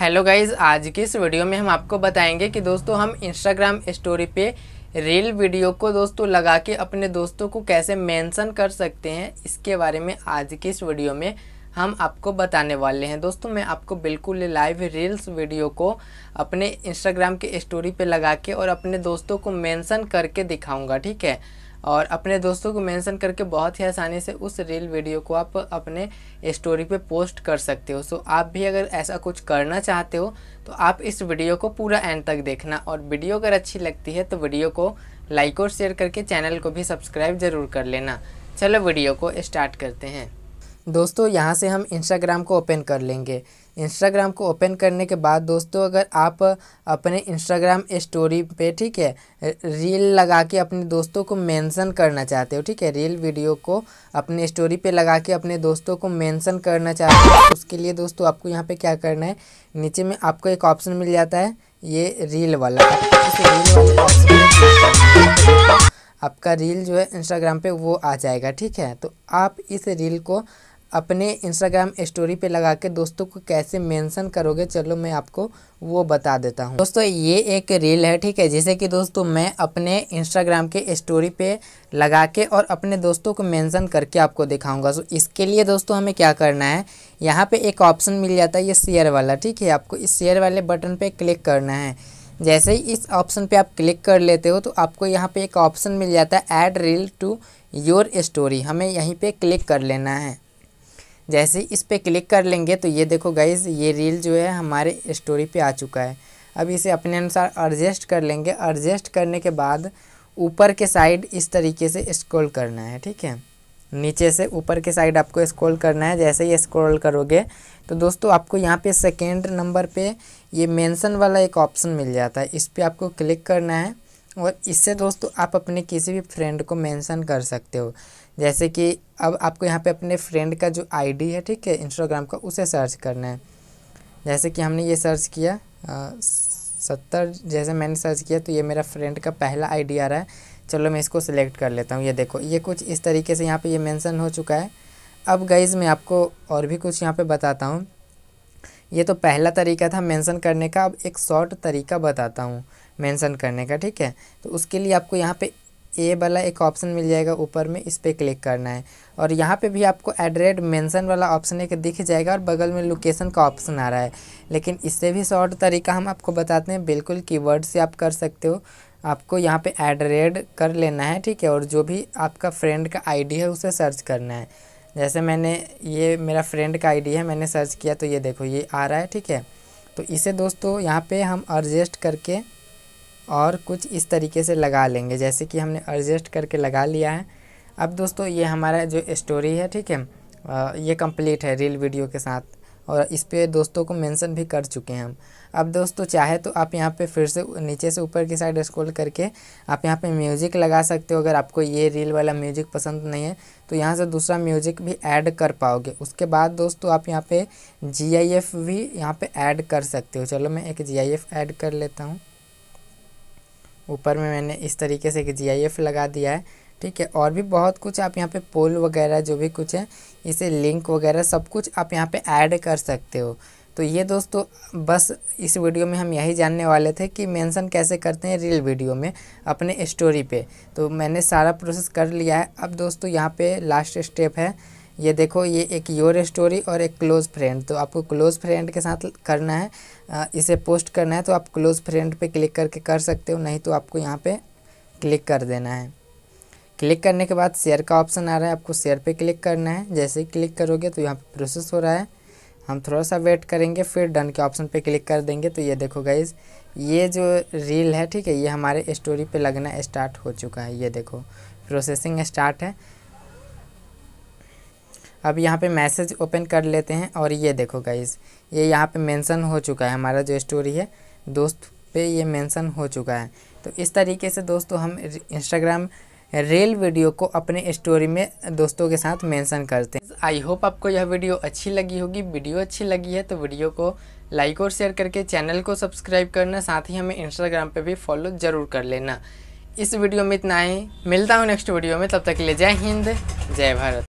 hello guys आज की इस वीडियो में हम आपको बताएंगे कि दोस्तों हम इंस्टाग्राम स्टोरी पे रील वीडियो को दोस्तों लगा के अपने दोस्तों को कैसे मेंशन कर सकते हैं इसके बारे में आज की इस वीडियो में हम आपको बताने वाले हैं दोस्तों मैं आपको बिल्कुल लाइव रील्स वीडियो को अपने इंस्टाग्राम के स्टोरी पे लगा के और अपने दोस्तों को मेंशन करके दिखाऊंगा ठीक है और अपने दोस्तों को मेंशन करके बहुत ही आसानी से उस रील वीडियो को आप अपने स्टोरी पे पोस्ट कर सकते हो सो तो आप भी अगर ऐसा कुछ करना चाहते हो तो आप इस वीडियो को पूरा एंड तक देखना और वीडियो अगर अच्छी लगती है तो वीडियो को लाइक और शेयर करके चैनल को भी सब्सक्राइब ज़रूर कर लेना चलो वीडियो को स्टार्ट करते हैं दोस्तों यहाँ से हम इंस्टाग्राम को ओपन कर लेंगे इंस्टाग्राम को ओपन करने के बाद दोस्तों अगर आप अपने इंस्टाग्राम स्टोरी पे ठीक है रील लगा के अपने दोस्तों को मेंशन करना चाहते हो ठीक है रील वीडियो को अपने स्टोरी पे लगा के अपने दोस्तों को मेंशन करना चाहते हो तो उसके लिए दोस्तों आपको यहाँ पे क्या करना है नीचे में आपको एक ऑप्शन मिल जाता है ये रील वाला आपका रील जो है इंस्टाग्राम पे वो आ जाएगा ठीक है तो आप इस रील को अपने इंस्टाग्राम स्टोरी पे लगा के दोस्तों को कैसे मेंशन करोगे चलो मैं आपको वो बता देता हूँ दोस्तों ये एक रील है ठीक है जैसे कि दोस्तों मैं अपने इंस्टाग्राम के स्टोरी पे लगा के और अपने दोस्तों को मेंशन करके आपको दिखाऊंगा सो इसके लिए दोस्तों हमें क्या करना है यहाँ पे एक ऑप्शन मिल जाता है ये शेयर वाला ठीक है आपको इस शेयर वाले बटन पर क्लिक करना है जैसे ही इस ऑप्शन पर आप क्लिक कर लेते हो तो आपको यहाँ पर एक ऑप्शन मिल जाता है add reel to your story हमें यहीं पर क्लिक कर लेना है जैसे इस पर क्लिक कर लेंगे तो ये देखो गाइज ये रील जो है हमारे स्टोरी पे आ चुका है अब इसे अपने अनुसार एडजस्ट कर लेंगे एडजस्ट करने के बाद ऊपर के साइड इस तरीके से स्क्रॉल करना है ठीक है नीचे से ऊपर के साइड आपको स्क्रॉल करना है जैसे ही स्क्रॉल करोगे तो दोस्तों आपको यहाँ पे सेकेंड नंबर पे ये मेंशन वाला एक ऑप्शन मिल जाता है इस पर आपको क्लिक करना है और इससे दोस्तों आप अपने किसी भी फ्रेंड को मेंशन कर सकते हो जैसे कि अब आपको यहाँ पे अपने फ्रेंड का जो आईडी है ठीक है इंस्टाग्राम का उसे सर्च करना है जैसे कि हमने ये सर्च किया सत्तर जैसे मैंने सर्च किया तो ये मेरा फ्रेंड का पहला आईडी आ रहा है चलो मैं इसको सिलेक्ट कर लेता हूँ ये देखो ये कुछ इस तरीके से यहाँ पे ये मेंशन हो चुका है अब गाइज मैं आपको और भी कुछ यहाँ पर बताता हूँ ये तो पहला तरीका था मैंसन करने का अब एक शॉर्ट तरीका बताता हूँ मैंसन करने का ठीक है तो उसके लिए आपको यहाँ पर ए वाला एक ऑप्शन मिल जाएगा ऊपर में इस पर क्लिक करना है और यहाँ पे भी आपको एड्रेड मेंशन वाला ऑप्शन एक दिख जाएगा और बगल में लोकेशन का ऑप्शन आ रहा है लेकिन इससे भी शॉर्ट तरीका हम आपको बताते हैं बिल्कुल कीवर्ड से आप कर सकते हो आपको यहाँ पे एड्रेड कर लेना है ठीक है और जो भी आपका फ्रेंड का आईडी है उसे सर्च करना है जैसे मैंने ये मेरा फ्रेंड का आई है मैंने सर्च किया तो ये देखो ये आ रहा है ठीक है तो इसे दोस्तों यहाँ पे हम एडजस्ट करके और कुछ इस तरीके से लगा लेंगे जैसे कि हमने एडजस्ट करके लगा लिया है अब दोस्तों ये हमारा जो स्टोरी है ठीक है ये कंप्लीट है रील वीडियो के साथ और इस पर दोस्तों को मेंशन भी कर चुके हैं हम अब दोस्तों चाहे तो आप यहाँ पे फिर से नीचे से ऊपर की साइड स्क्रॉल करके आप यहाँ पे म्यूज़िक लगा सकते हो अगर आपको ये रील वाला म्यूज़िक पसंद नहीं है तो यहाँ से दूसरा म्यूज़िक भी ऐड कर पाओगे उसके बाद दोस्तों आप यहाँ पर जी भी यहाँ पर ऐड कर सकते हो चलो मैं एक जी ऐड कर लेता हूँ ऊपर में मैंने इस तरीके से एक जी लगा दिया है ठीक है और भी बहुत कुछ आप यहाँ पे पोल वगैरह जो भी कुछ है इसे लिंक वगैरह सब कुछ आप यहाँ पे ऐड कर सकते हो तो ये दोस्तों बस इस वीडियो में हम यही जानने वाले थे कि मेंशन कैसे करते हैं रील वीडियो में अपने स्टोरी पे तो मैंने सारा प्रोसेस कर लिया है अब दोस्तों यहाँ पे लास्ट स्टेप है ये देखो ये एक योर स्टोरी और एक क्लोज़ फ्रेंड तो आपको क्लोज़ फ्रेंड के साथ करना है इसे पोस्ट करना है तो आप क्लोज़ फ्रेंड पे क्लिक करके कर सकते हो नहीं तो आपको यहाँ पे क्लिक कर देना है क्लिक करने के बाद शेयर का ऑप्शन आ रहा है आपको शेयर पे क्लिक करना है जैसे ही क्लिक करोगे तो यहाँ पर प्रोसेस हो रहा है हम थोड़ा सा वेट करेंगे फिर डन के ऑप्शन पे क्लिक कर देंगे तो ये देखो गाइज ये जो रील है ठीक है ये हमारे स्टोरी पे लगना स्टार्ट हो चुका है ये देखो प्रोसेसिंग स्टार्ट है अब यहाँ पे मैसेज ओपन कर लेते हैं और ये देखो गाइज ये यहाँ पे मेंशन हो चुका है हमारा जो स्टोरी है दोस्त पे ये मेंशन हो चुका है तो इस तरीके से दोस्तों हम इंस्टाग्राम रेल वीडियो को अपने स्टोरी में दोस्तों के साथ मेंशन करते हैं आई होप आपको यह वीडियो अच्छी लगी होगी वीडियो अच्छी लगी है तो वीडियो को लाइक और शेयर करके चैनल को सब्सक्राइब करना साथ ही हमें इंस्टाग्राम पर भी फॉलो ज़रूर कर लेना इस वीडियो में इतना ही मिलता हूँ नेक्स्ट वीडियो में तब तक के लिए जय हिंद जय भारत